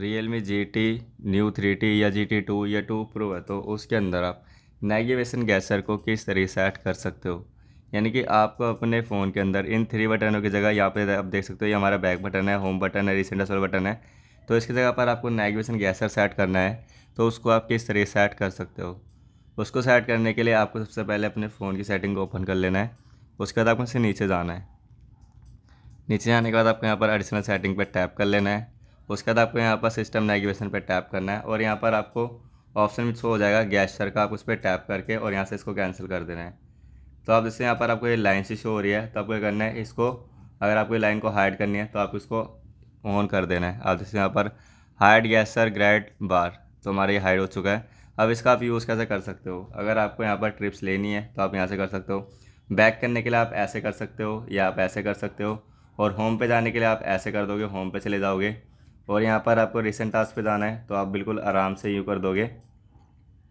real Realme G T Neo three T या G T two या two pro है तो उसके अंदर आप नेगिवेशन गैसर को किस तरीके से ऐड कर सकते हो यानी कि आपको अपने फ़ोन के अंदर इन थ्री बटनों की जगह यहाँ पे आप देख सकते हो ये हमारा बैक बटन है होम बटन है रिसेंट असल बटन है तो इसकी जगह पर आपको नेगिवेशन गैसर सेट करना है तो उसको आप किस तरीके से ऐड कर सकते हो उसको सेट करने के लिए आपको सबसे पहले अपने फ़ोन की सेटिंग को ओपन कर लेना है उसके बाद आपको इसे नीचे जाना है नीचे जाने के बाद आपको यहाँ पर एडिशनल सेटिंग पर टैप कर लेना है उसके बाद आपको यहाँ पर सिस्टम नेगिवेशन पर टैप करना है और यहाँ पर आपको ऑप्शन शो हो जाएगा गैस्टर का आप उस पर टैप करके और यहाँ से इसको कैंसिल कर देना है तो आप जैसे यहाँ पर आपको ये लाइन से शो हो रही है तो आपको क्या करना है इसको अगर आपको लाइन को हाइड करनी है तो आप इसको ऑन कर देना है आप जैसे यहाँ पर हाइड गैसर ग्रेड बार तो हमारा ये हाइड हो चुका है अब इसका आप यूज़ कैसे कर सकते हो अगर आपको यहाँ पर ट्रिप्स लेनी है तो आप यहाँ से कर सकते हो बैक करने के लिए आप ऐसे कर सकते हो या आप ऐसे कर सकते हो और होम पे जाने के लिए आप ऐसे कर दोगे होम पे चले जाओगे और यहाँ पर आपको रिसेंट टास्क पे जाना है तो आप बिल्कुल आराम से यूँ कर दोगे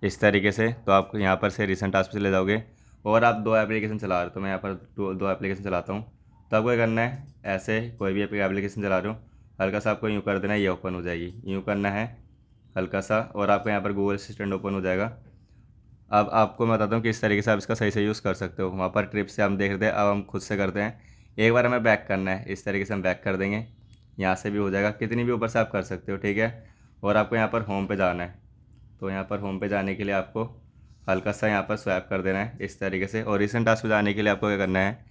इस तरीके से तो आप यहाँ पर से रिसेंट टास्क पे चले जाओगे और आप दो एप्लीकेशन चला रहे हो तो मैं यहाँ पर दो दो एप्लीकेशन चलाता हूँ तो आपको क्या करना है ऐसे कोई भी एप्लीकेशन चला रहे हो हल्का सा आपको यूँ कर देना है ये ओपन हो जाएगी यूँ करना है हल्का सा और आपको यहाँ पर गूगल असिस्टेंट ओपन हो जाएगा अब आपको मैं बताता हूँ किस तरीके से आप इसका सही से यूज़ कर सकते हो वहाँ पर ट्रिप से हम देख रहे हैं अब हम खुद से करते हैं एक बार हमें बैक करना है इस तरीके से हम बैक कर देंगे यहाँ से भी हो जाएगा कितनी भी ऊपर से आप कर सकते हो ठीक है और आपको यहाँ पर होम पे जाना है तो यहाँ पर होम पे जाने के लिए आपको हल्का सा यहाँ पर स्वैप कर देना है इस तरीके से और रिसेंट टास्क पे जाने के लिए आपको क्या करना है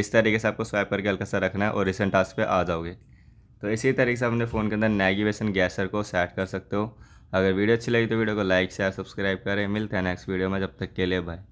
इस तरीके से आपको स्वैप करके हल्का सा रखना है और रिसेंट टास्क पर आ जाओगे तो इसी तरीके से अपने फ़ोन के अंदर नेगिवेशन गैसर को सेट कर सकते हो अगर वीडियो अच्छी लगी तो वीडियो को लाइक शेयर सब्सक्राइब करें मिलते हैं नेक्स्ट वीडियो में जब तक के लिए बाय